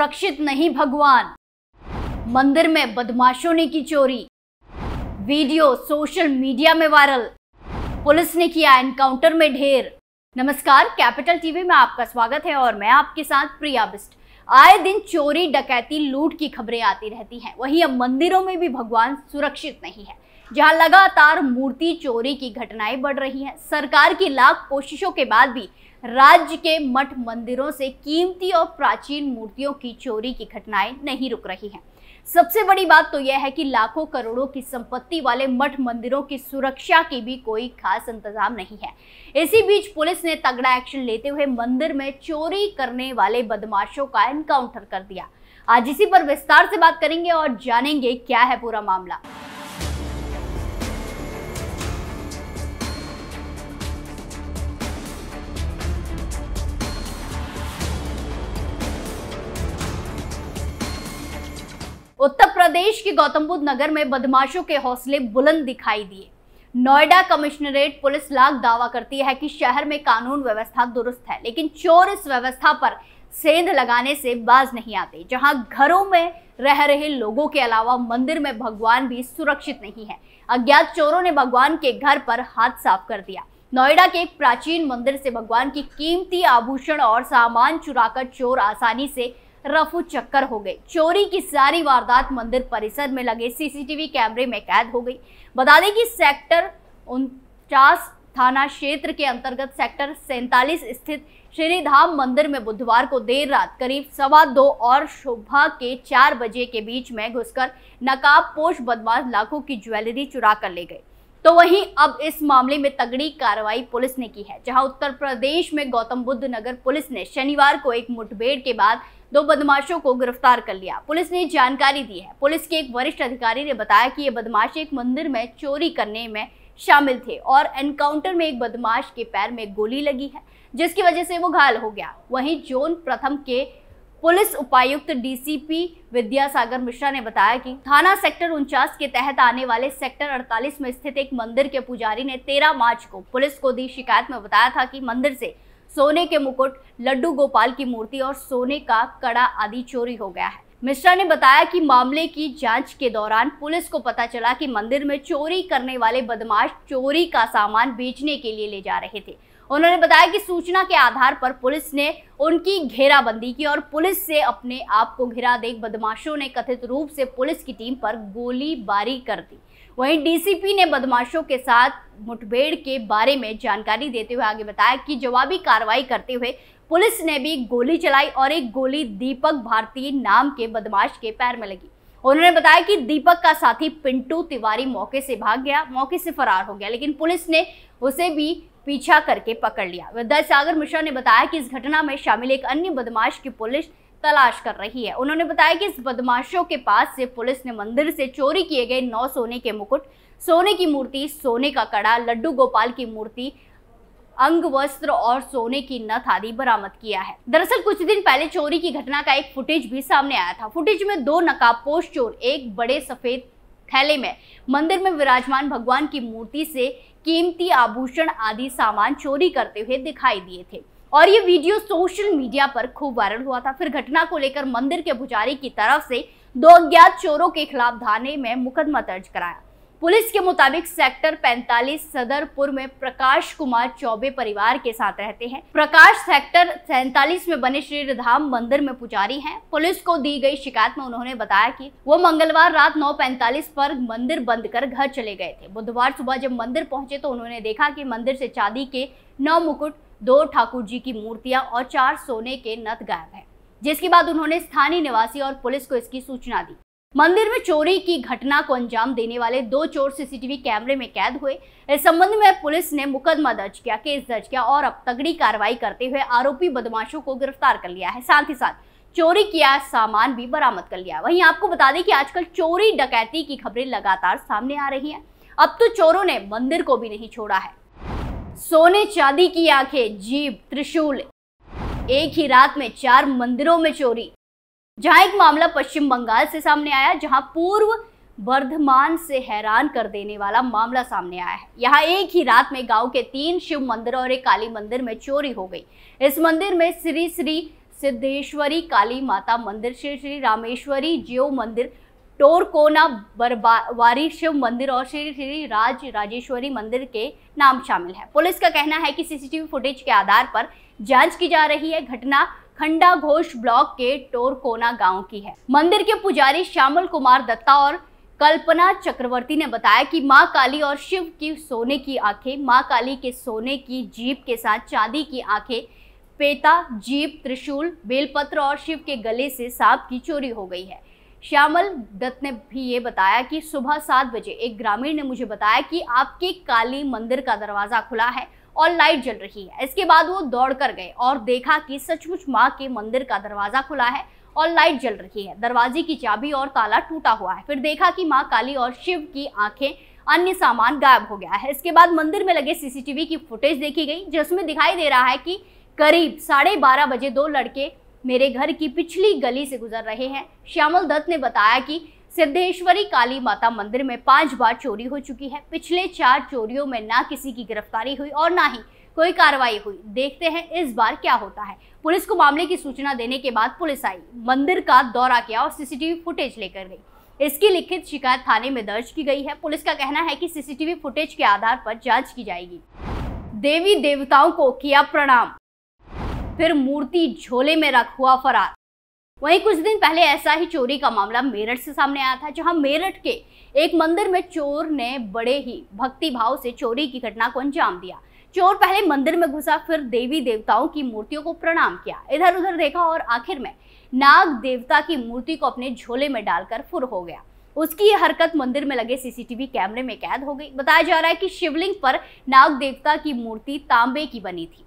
सुरक्षित नहीं भगवान मंदिर में बदमाशों ने की चोरी वीडियो सोशल मीडिया में वायरल पुलिस ने किया एनकाउंटर में ढेर नमस्कार कैपिटल टीवी में आपका स्वागत है और मैं आपके साथ प्रिया बिस्ट आए दिन चोरी डकैती लूट की खबरें आती रहती हैं वहीं अब मंदिरों में भी भगवान सुरक्षित नहीं है जहां लगातार मूर्ति चोरी की घटनाएं बढ़ रही हैं सरकार की लाख कोशिशों के बाद भी राज्य के मठ मंदिरों से कीमती और प्राचीन मूर्तियों की चोरी की घटनाएं नहीं रुक रही हैं सबसे बड़ी बात तो यह है कि लाखों करोड़ों की संपत्ति वाले मठ मंदिरों की सुरक्षा की भी कोई खास इंतजाम नहीं है इसी बीच पुलिस ने तगड़ा एक्शन लेते हुए मंदिर में चोरी करने वाले बदमाशों का एनकाउंटर कर दिया आज इसी पर विस्तार से बात करेंगे और जानेंगे क्या है पूरा मामला उत्तर प्रदेश के गौतम बुद्ध नगर में बदमाशों के हौसले बुलंद दिखाई दिए नोएडा कमिश्नरेट पुलिस लाख दावा करती है कि शहर में कानून व्यवस्था दुरुस्त है लेकिन चोर इस व्यवस्था पर सेंध लगाने से बाज नहीं आते जहां घरों में रह रहे लोगों के अलावा मंदिर में भगवान भी सुरक्षित नहीं है अज्ञात चोरों ने भगवान के घर पर हाथ साफ कर दिया नोएडा के एक प्राचीन मंदिर से भगवान की कीमती आभूषण और सामान चुराकर चोर आसानी से रफू चक्कर हो गई चोरी की सारी वारदात मंदिर परिसर में लगे सीसीटीवी कैमरे में कैद हो गई बता दें कि सेक्टर उनचास थाना क्षेत्र के अंतर्गत सेक्टर सैंतालीस स्थित श्री धाम मंदिर में बुधवार को देर रात करीब सवा दो और सुबह के चार बजे के बीच में घुसकर नकाबपोश बदमाश लाखों की ज्वेलरी चुरा कर ले गए तो वहीं अब इस मामले में तगड़ी कार्रवाई पुलिस ने की है जहां उत्तर प्रदेश में गौतम बुद्ध नगर पुलिस ने शनिवार को एक मुठभेड़ के बाद दो बदमाशों को गिरफ्तार कर लिया पुलिस ने जानकारी दी है पुलिस के एक वरिष्ठ अधिकारी ने बताया कि ये बदमाश एक मंदिर में चोरी करने में शामिल थे और एनकाउंटर में एक बदमाश के पैर में गोली लगी है जिसकी वजह से वो घायल हो गया वहीं जोन प्रथम के पुलिस उपायुक्त डीसीपी विद्यासागर मिश्रा ने बताया कि थाना सेक्टर उनचास के तहत आने वाले सेक्टर 48 में स्थित एक मंदिर के पुजारी ने 13 मार्च को पुलिस को दी शिकायत में बताया था कि मंदिर से सोने के मुकुट लड्डू गोपाल की मूर्ति और सोने का कड़ा आदि चोरी हो गया है मिश्रा ने बताया कि मामले की जांच के दौरान पुलिस को पता चला कि मंदिर में चोरी करने वाले बदमाश चोरी का सामान बेचने के लिए ले जा रहे थे उन्होंने बताया कि सूचना के आधार पर पुलिस ने उनकी घेराबंदी की और पुलिस से अपने आप को घिरा देख बदमाशों ने कथित रूप से पुलिस की टीम पर गोलीबारी कर दी वहीं डीसीपी ने बदमाशों के साथ मुठभेड़ के बारे में जानकारी देते हुए आगे बताया कि जवाबी कार्रवाई करते हुए पुलिस ने भी गोली चलाई और एक गोली दीपक भारती नाम के बदमाश के पैर में लगी उन्होंने बताया कि दीपक का साथी पिंटू तिवारी मौके से भाग गया मौके से फरार हो गया लेकिन पुलिस ने उसे भी पीछा करके पकड़ लिया विद्या सागर मिश्रा ने बताया कि इस घटना में शामिल एक अन्य बदमाश की पुलिस तलाश कर रही है उन्होंने बताया कि इस बदमाशों के पास से पुलिस ने मंदिर से चोरी किए गए नौ सोने के मुकुट सोने की मूर्ति सोने का कड़ा लड्डू गोपाल की मूर्ति अंग वस्त्र और सोने की नथ आदि बरामद किया है दरअसल कुछ दिन पहले चोरी की घटना का एक फुटेज भी सामने आया था फुटेज में दो नकाबपोश चोर एक बड़े सफेद थैले में मंदिर में विराजमान भगवान की मूर्ति से कीमती आभूषण आदि सामान चोरी करते हुए दिखाई दिए थे और ये वीडियो सोशल मीडिया पर खूब वायरल हुआ था फिर घटना को लेकर मंदिर के पुजारी की तरफ से दो अज्ञात चोरों के खिलाफ थाने में मुकदमा दर्ज कराया पुलिस के मुताबिक सेक्टर 45 सदरपुर में प्रकाश कुमार चौबे परिवार के साथ रहते हैं प्रकाश सेक्टर 47 में बने श्री धाम मंदिर में पुजारी हैं पुलिस को दी गई शिकायत में उन्होंने बताया कि वो मंगलवार रात 9:45 पर मंदिर बंद कर घर चले गए थे बुधवार सुबह जब मंदिर पहुंचे तो उन्होंने देखा कि मंदिर से चांदी के नौ मुकुट दो ठाकुर जी की मूर्तियां और चार सोने के नथ गायब हैं जिसके बाद उन्होंने स्थानीय निवासी और पुलिस को इसकी सूचना दी मंदिर में चोरी की घटना को अंजाम देने वाले दो चोर सीसीटीवी कैमरे में कैद हुए इस संबंध में पुलिस ने मुकदमा दर्ज किया केस दर्ज किया और अब तगड़ी कार्रवाई करते हुए आरोपी बदमाशों को गिरफ्तार कर लिया है साथ ही साथ चोरी किया सामान भी बरामद कर लिया वहीं आपको बता दें कि आजकल चोरी डकैती की खबरें लगातार सामने आ रही हैं अब तो चोरों ने मंदिर को भी नहीं छोड़ा है सोने चांदी की आंखें जीव त्रिशूल एक ही रात में चार मंदिरों में चोरी जहां एक मामला पश्चिम बंगाल से सामने आया जहां पूर्व वर्धमान से हैरान कर देने वाला मामला सामने आया है यहाँ एक ही रात में गांव के तीन शिव मंदिर और एक काली मंदिर में चोरी हो गई इस मंदिर में श्री श्री सिद्धेश्वरी काली माता मंदिर श्री श्री रामेश्वरी जीव मंदिर टोरकोना बरबारी शिव मंदिर और श्री श्री राज राजेश्वरी मंदिर के नाम शामिल है पुलिस का कहना है कि सीसीटीवी फुटेज के आधार पर जांच की जा रही है घटना खंडा घोष ब्लॉक के टोरकोना गांव की है मंदिर के पुजारी श्यामल कुमार दत्ता और कल्पना चक्रवर्ती ने बताया कि मां काली और शिव की सोने की आंखें मां काली के सोने की जीप के साथ चांदी की आंखें पेता जीप त्रिशूल बेलपत्र और शिव के गले से सांप की चोरी हो गई है श्यामल दत्त ने भी ये बताया कि सुबह सात बजे एक ग्रामीण ने मुझे बताया कि आपके काली मंदिर का दरवाज़ा खुला है और लाइट जल रही है इसके बाद वो दौड़ कर गए और देखा कि सचमुच माँ के मंदिर का दरवाज़ा खुला है और लाइट जल रही है दरवाजे की चाबी और ताला टूटा हुआ है फिर देखा कि माँ काली और शिव की आंखें अन्य सामान गायब हो गया है इसके बाद मंदिर में लगे सीसीटीवी की फुटेज देखी गई जिसमें दिखाई दे रहा है कि करीब साढ़े बारह बजे दो लड़के मेरे घर की पिछली गली से गुजर रहे हैं श्यामल दत्त ने बताया कि सिद्धेश्वरी काली माता मंदिर में पांच बार चोरी हो चुकी है पिछले चार चोरियों में ना किसी की गिरफ्तारी हुई और ना ही कोई कार्रवाई हुई देखते हैं इस बार क्या होता है पुलिस को मामले की सूचना देने के बाद पुलिस आई मंदिर का दौरा किया और सीसीटीवी फुटेज लेकर गई इसकी लिखित शिकायत थाने में दर्ज की गई है पुलिस का कहना है कि सीसीटीवी फुटेज के आधार पर जांच की जाएगी देवी देवताओं को किया प्रणाम फिर मूर्ति झोले में रख हुआ फरार वहीं कुछ दिन पहले ऐसा ही चोरी का मामला मेरठ से सामने आया था जहां मेरठ के एक मंदिर में चोर ने बड़े ही भक्ति भाव से चोरी की घटना को अंजाम दिया चोर पहले मंदिर में घुसा फिर देवी देवताओं की मूर्तियों को प्रणाम किया इधर उधर देखा और आखिर में नाग देवता की मूर्ति को अपने झोले में डालकर फुर हो गया उसकी ये हरकत मंदिर में लगे सीसीटीवी कैमरे में कैद हो गई बताया जा रहा है कि शिवलिंग पर नाग देवता की मूर्ति तांबे की बनी थी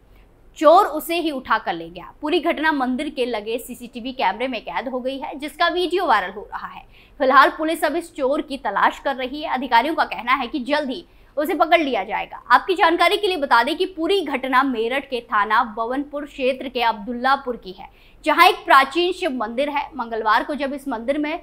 चोर उसे ही उठा कर ले गया पूरी घटना मंदिर के लगे सीसीटीवी कैमरे में कैद हो गई है जिसका वीडियो वायरल हो रहा है फिलहाल पुलिस अब इस चोर की तलाश कर रही है अधिकारियों का कहना है कि जल्द ही उसे पकड़ लिया जाएगा आपकी जानकारी के लिए बता दें कि पूरी घटना मेरठ के थाना बवनपुर क्षेत्र के अब्दुल्लापुर की है जहाँ एक प्राचीन शिव मंदिर है मंगलवार को जब इस मंदिर में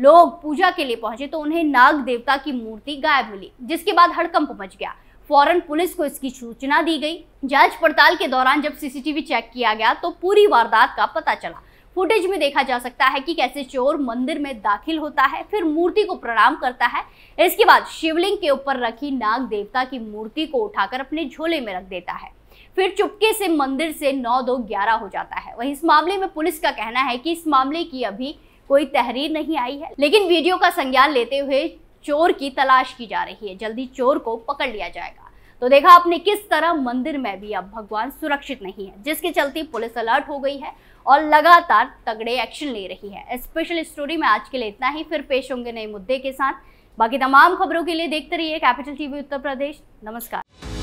लोग पूजा के लिए पहुंचे तो उन्हें नाग देवता की मूर्ति गायब मिली जिसके बाद हड़कंप मच गया फौरन पुलिस को इसकी सूचना दी गई जांच पड़ताल के दौरान जब सीसीटीवी चेक किया गया तो पूरी वारदात का पता चला फुटेज में देखा जा सकता है कि कैसे चोर मंदिर में दाखिल होता है फिर मूर्ति को प्रणाम करता है इसके बाद शिवलिंग के ऊपर रखी नाग देवता की मूर्ति को उठाकर अपने झोले में रख देता है फिर चुपके से मंदिर से नौ दो ग्यारह हो जाता है वहीं इस मामले में पुलिस का कहना है कि इस मामले की अभी कोई तहरीर नहीं आई है लेकिन वीडियो का संज्ञान लेते हुए चोर की तलाश की जा रही है जल्दी चोर को पकड़ लिया जाएगा तो देखा आपने किस तरह मंदिर में भी अब भगवान सुरक्षित नहीं है जिसके चलते पुलिस अलर्ट हो गई है और लगातार तगड़े एक्शन ले रही है स्पेशल स्टोरी में आज के लिए इतना ही फिर पेश होंगे नए मुद्दे के साथ बाकी तमाम खबरों के लिए देखते रहिए कैपिटल टीवी उत्तर प्रदेश नमस्कार